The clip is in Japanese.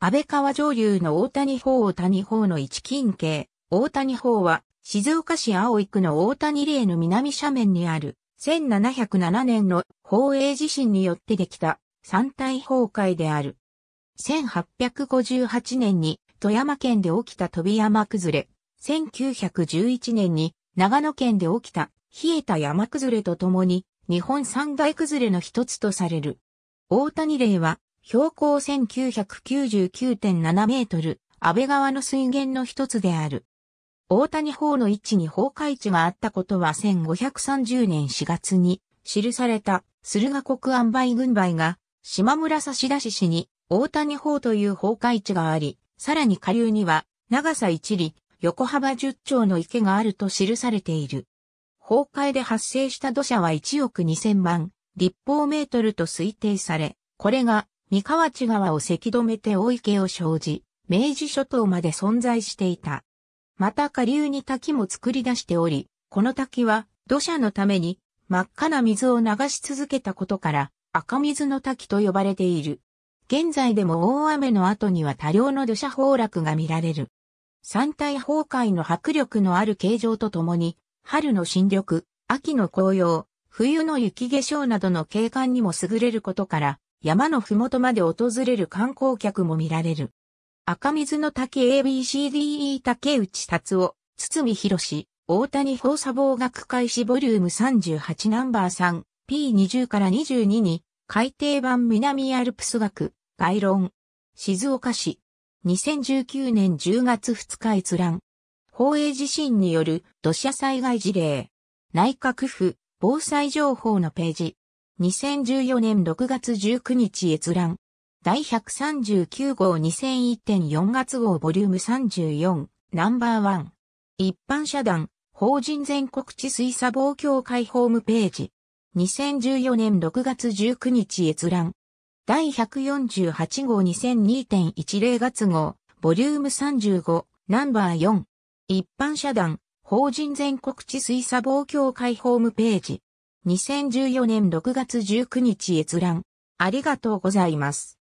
安倍川上流の大谷方大谷方の一近景、大谷方は、静岡市青井区の大谷霊の南斜面にある、1707年の宝永地震によってできた山体崩壊である。1858年に富山県で起きた飛び山崩れ、1911年に長野県で起きた冷えた山崩れとともに日本三大崩れの一つとされる。大谷霊は標高1999.7メートル、安倍川の水源の一つである。大谷法の位置に崩壊地があったことは1530年4月に記された駿河国安倍軍配が島村差出市に大谷法という崩壊地があり、さらに下流には長さ1里、横幅10丁の池があると記されている。崩壊で発生した土砂は1億2000万立方メートルと推定され、これが三河内川をせき止めて大池を生じ、明治諸島まで存在していた。また下流に滝も作り出しており、この滝は土砂のために真っ赤な水を流し続けたことから赤水の滝と呼ばれている。現在でも大雨の後には多量の土砂崩落が見られる。山体崩壊の迫力のある形状とともに、春の新緑、秋の紅葉、冬の雪化粧などの景観にも優れることから、山のふもとまで訪れる観光客も見られる。赤水の竹 ABCDE 竹内達夫、堤博士、大谷放射防学開始ボリューム38ナンバー 3P20 から22に海底版南アルプス学概論静岡市2019年10月2日閲覧宝永地震による土砂災害事例内閣府防災情報のページ2014年6月19日閲覧。第139号2001.4月号ボリューム34ナンバーワン。一般社団法人全国地水砂防協会ホームページ。2014年6月19日閲覧。第148号2002.10月号ボリューム35ナンバー4。一般社団法人全国地水砂防協会ホームページ。2014年6月19日閲覧。ありがとうございます。